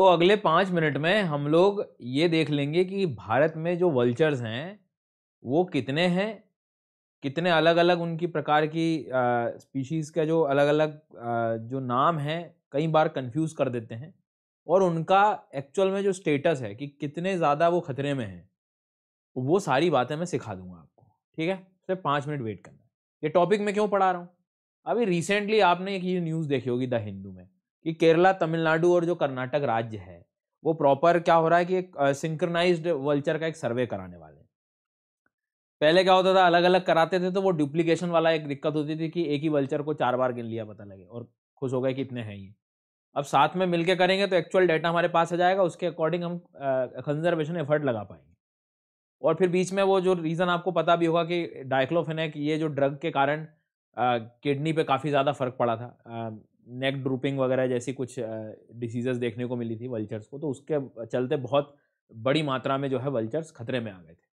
तो अगले पाँच मिनट में हम लोग ये देख लेंगे कि भारत में जो वल्चर्स हैं वो कितने हैं कितने अलग अलग उनकी प्रकार की स्पीशीज़ का जो अलग अलग जो नाम हैं कई बार कंफ्यूज कर देते हैं और उनका एक्चुअल में जो स्टेटस है कि कितने ज़्यादा वो खतरे में हैं वो सारी बातें मैं सिखा दूंगा आपको ठीक है सिर्फ पाँच मिनट वेट करना ये टॉपिक मैं क्यों पढ़ा रहा हूँ अभी रिसेंटली आपने एक ये न्यूज़ देखी होगी द हिंदू में कि केरला तमिलनाडु और जो कर्नाटक राज्य है वो प्रॉपर क्या हो रहा है कि एक सिंक्रनाइज वल्चर का एक सर्वे कराने वाले हैं पहले क्या होता था अलग अलग कराते थे तो वो डुप्लीकेशन वाला एक दिक्कत होती थी कि एक ही वल्चर को चार बार गिन लिया पता लगे और खुश हो गए कि इतने हैं ये अब साथ में मिलके करेंगे तो एक्चुअल डाटा हमारे पास आ जाएगा उसके अकॉर्डिंग हम कंजर्वेशन एफर्ट लगा पाएंगे और फिर बीच में वो जो रीज़न आपको पता भी होगा कि डाइक्लोफेनेक ये जो ड्रग के कारण किडनी पे काफ़ी ज़्यादा फर्क पड़ा था नेक ड्रूपिंग वगैरह जैसी कुछ डिसीजेस देखने को मिली थी वल्चर्स को तो उसके चलते बहुत बड़ी मात्रा में जो है वल्चर्स खतरे में आ गए थे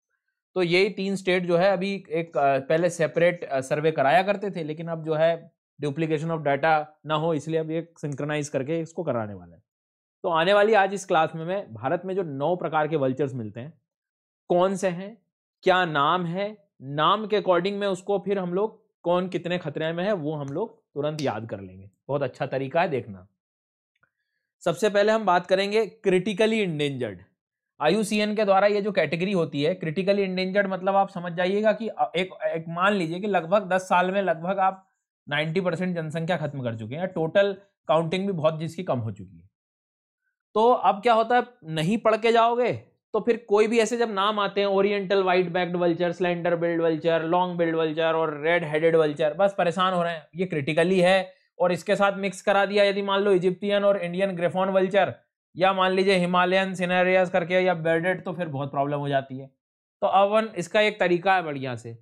तो यही तीन स्टेट जो है अभी एक पहले सेपरेट सर्वे कराया करते थे लेकिन अब जो है डुप्लीकेशन ऑफ डाटा ना हो इसलिए अब ये सिंक्रनाइज करके इसको कराने वाला है तो आने वाली आज इस क्लास में मैं भारत में जो नौ प्रकार के वल्चर्स मिलते हैं कौन से हैं क्या नाम है नाम के अकॉर्डिंग में उसको फिर हम लोग कौन कितने खतरे में है वो हम लोग तुरंत याद कर लेंगे बहुत अच्छा तरीका है देखना सबसे पहले हम बात करेंगे क्रिटिकली इंडेंजर्ड आयुसीएन के द्वारा ये जो कैटेगरी होती है क्रिटिकली इंडेंजर्ड मतलब आप समझ जाइएगा कि एक एक मान लीजिए कि लगभग 10 साल में लगभग आप 90 परसेंट जनसंख्या खत्म कर चुके हैं टोटल काउंटिंग भी बहुत जिसकी कम हो चुकी है तो अब क्या होता है नहीं पढ़ के जाओगे तो फिर कोई भी ऐसे जब नाम आते हैं oriental white backed vulture slender billed vulture long billed vulture और रेड हेडेड वल्चर बस परेशान हो रहे हैं ये क्रिटिकली है और इसके साथ मिक्स करा दिया यदि मान लो इजिप्तियन और इंडियन ग्रेफॉन वल्चर या मान लीजिए हिमालयन सिनेरियाज करके या बेडेड तो फिर बहुत प्रॉब्लम हो जाती है तो अवन इसका एक तरीका है बढ़िया से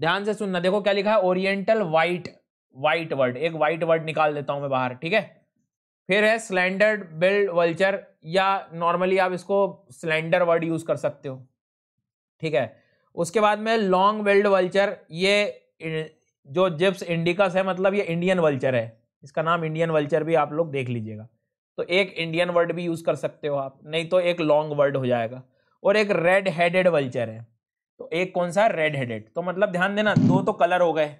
ध्यान से सुनना देखो क्या लिखा है ओरिएंटल वाइट वाइट वर्ड एक वाइट वर्ड निकाल देता हूं मैं बाहर ठीक है फिर है स्लेंडर बिल्ड वल्चर या नॉर्मली आप इसको स्लेंडर वर्ड यूज कर सकते हो ठीक है उसके बाद में लॉन्ग बिल्ड वल्चर ये जो जिप्स इंडिकस है मतलब ये इंडियन वल्चर है इसका नाम इंडियन वल्चर भी आप लोग देख लीजिएगा तो एक इंडियन वर्ड भी यूज़ कर सकते हो आप नहीं तो एक लॉन्ग वर्ड हो जाएगा और एक रेड हेडेड वल्चर है तो एक कौन सा रेड हेडेड तो मतलब ध्यान देना दो तो कलर हो गए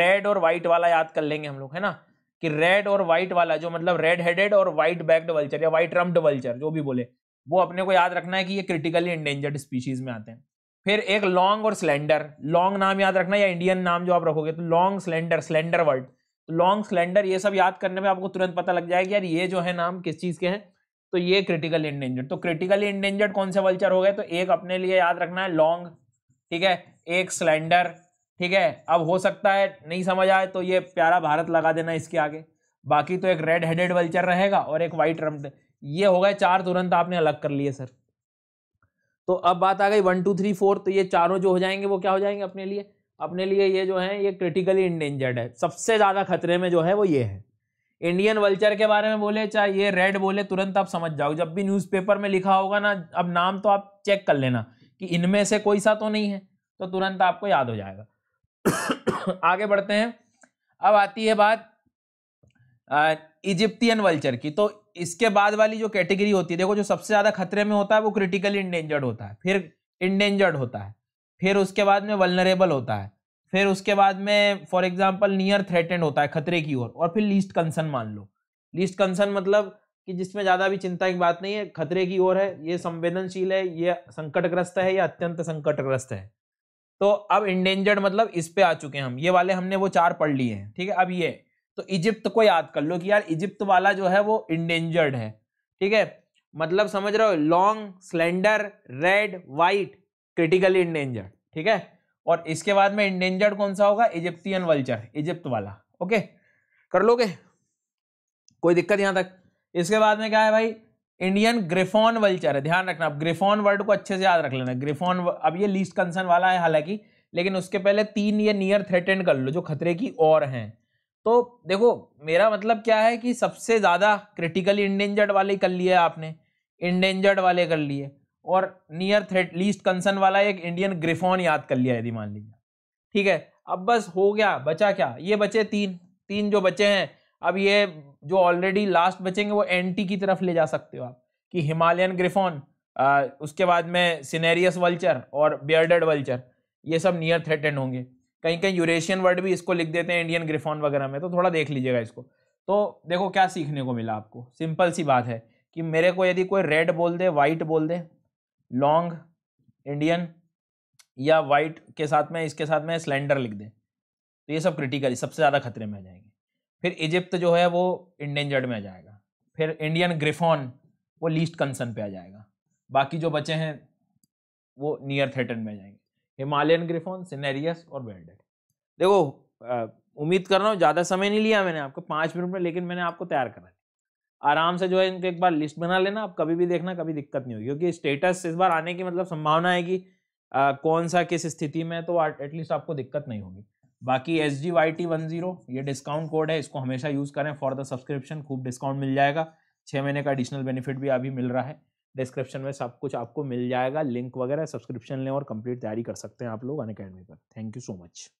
रेड और व्हाइट वाला याद कर लेंगे हम लोग है ना कि रेड और व्हाइट वाला जो मतलब रेड हेडेड और व्हाइट बैक्ड वल्चर या व्हाइट रम्ड वल्चर जो भी बोले वो अपने को याद रखना है कि ये क्रिटिकली इंडेंजर्ड स्पीशीज में आते हैं फिर एक लॉन्ग और स्लेंडर लॉन्ग नाम याद रखना या इंडियन नाम जो आप रखोगे तो long slender slender word long slender ये सब याद करने में आपको तुरंत पता लग जाएगा यार ये जो है नाम किस चीज़ के हैं तो ये क्रिटिकली इंडेंजर्ड तो क्रिटिकली इंडेंजर्ड कौन से वल्चर हो गए तो एक अपने लिए याद रखना है लॉन्ग ठीक है एक स्लेंडर ठीक है अब हो सकता है नहीं समझ आए तो ये प्यारा भारत लगा देना इसके आगे बाकी तो एक रेड हेडेड वल्चर रहेगा और एक वाइट रम्प ये हो गए चार तुरंत आपने अलग कर लिए सर तो अब बात आ गई वन टू थ्री फोर तो ये चारों जो हो जाएंगे वो क्या हो जाएंगे अपने लिए अपने लिए ये जो है ये क्रिटिकली इंडेंजर्ड है सबसे ज़्यादा खतरे में जो है वो ये है इंडियन वल्चर के बारे में बोले चाहे ये रेड बोले तुरंत आप समझ जाओ जब भी न्यूज़पेपर में लिखा होगा ना अब नाम तो आप चेक कर लेना कि इनमें से कोई सा तो नहीं है तो तुरंत आपको याद हो जाएगा आगे बढ़ते हैं अब आती है बात इजिप्तियन वल्चर की तो इसके बाद वाली जो कैटेगरी होती है देखो जो सबसे ज़्यादा खतरे में होता है वो क्रिटिकली इंडेंजर्ड होता है फिर इंडेंजर्ड होता है फिर उसके बाद में वलनरेबल होता है फिर उसके बाद में फॉर एग्जाम्पल नियर थ्रेटेंड होता है खतरे की ओर और, और फिर लीस्ट कंसर्न मान लो लीस्ट कंसर्न मतलब कि जिसमें ज़्यादा भी चिंता की बात नहीं है खतरे की ओर है ये संवेदनशील है ये संकटग्रस्त है या अत्यंत संकटग्रस्त है तो अब इंडेंजर्ड मतलब इस पे आ चुके हैं हम ये वाले हमने वो चार पढ़ लिए हैं ठीक है अब ये तो इजिप्त को याद कर लो कि यार इजिप्त वाला जो है वो इंडेंजर्ड है ठीक है मतलब समझ रहे हो long slender red white critically endangered ठीक है और इसके बाद में इंडेंजर्ड कौन सा होगा इजिप्तियन वल्चर इजिप्त वाला ओके कर लोगे कोई दिक्कत यहां तक इसके बाद में क्या है भाई इंडियन ग्रेफॉन वल्चर है ध्यान रखना आप ग्रेफॉन वर्ड को अच्छे से याद रख लेना ग्रेफॉन अब ये लीस्ट कंसर्न वाला है हालांकि लेकिन उसके पहले तीन ये नियर थ्रेटेंड कर लो जो खतरे की और हैं तो देखो मेरा मतलब क्या है कि सबसे ज़्यादा क्रिटिकली इंडेंजर्ड वाले कर लिए आपने इंडेंजर्ड वाले कर लिए और नियर थ्रेट लीस्ट कंसर्न वाला एक इंडियन ग्रेफॉन याद कर लिया यदि मान लीजिए ठीक है अब बस हो गया बचा क्या ये बचे तीन तीन जो बचे हैं अब ये जो ऑलरेडी लास्ट बचेंगे वो एंटी की तरफ ले जा सकते हो आप कि हिमालयन ग्रिफोन उसके बाद में सिनेरियस वल्चर और बियर्डेड वल्चर ये सब नियर थ्रेटेंड होंगे कहीं कहीं यूरेशियन वर्ड भी इसको लिख देते हैं इंडियन ग्रिफोन वगैरह में तो थोड़ा देख लीजिएगा इसको तो देखो क्या सीखने को मिला आपको सिंपल सी बात है कि मेरे को यदि कोई रेड बोल दे वाइट बोल दे लॉन्ग इंडियन या वाइट के साथ में इसके साथ में स्लेंडर लिख दे तो ये सब क्रिटिकल सबसे ज़्यादा खतरे में आ जाएंगे फिर इजिप्त जो है वो इंडेंजर्ड में आ जाएगा फिर इंडियन ग्रिफॉन वो लीस्ट कंसर्न पे आ जाएगा बाकी जो बचे हैं वो नियर थेटन में आ जाएंगे हिमालयन ग्रिफॉन सिनेरियस और बेल्डेड देखो उम्मीद कर रहा हूँ ज़्यादा समय नहीं लिया मैंने आपको पाँच मिनट में लेकिन मैंने आपको तैयार करा आराम से जो है इनको एक बार लिस्ट बना लेना आप कभी भी देखना कभी दिक्कत नहीं होगी क्योंकि स्टेटस इस बार आने की मतलब संभावना है कि आ, कौन सा किस स्थिति में तो एटलीस्ट आपको दिक्कत नहीं होगी बाकी S G Y T one zero ये डिस्काउंट कोड है इसको हमेशा यूज़ करें फॉर द सब्सक्रिप्शन खूब डिस्काउंट मिल जाएगा छः महीने का एडिशनल बेनिफिट भी अभी मिल रहा है डिस्क्रिप्शन में सब कुछ आपको मिल जाएगा लिंक वगैरह सब्सक्रिप्शन लें और कंप्लीट तैयारी कर सकते हैं आप लोग अन अकेडमी पर थैंक यू सो मच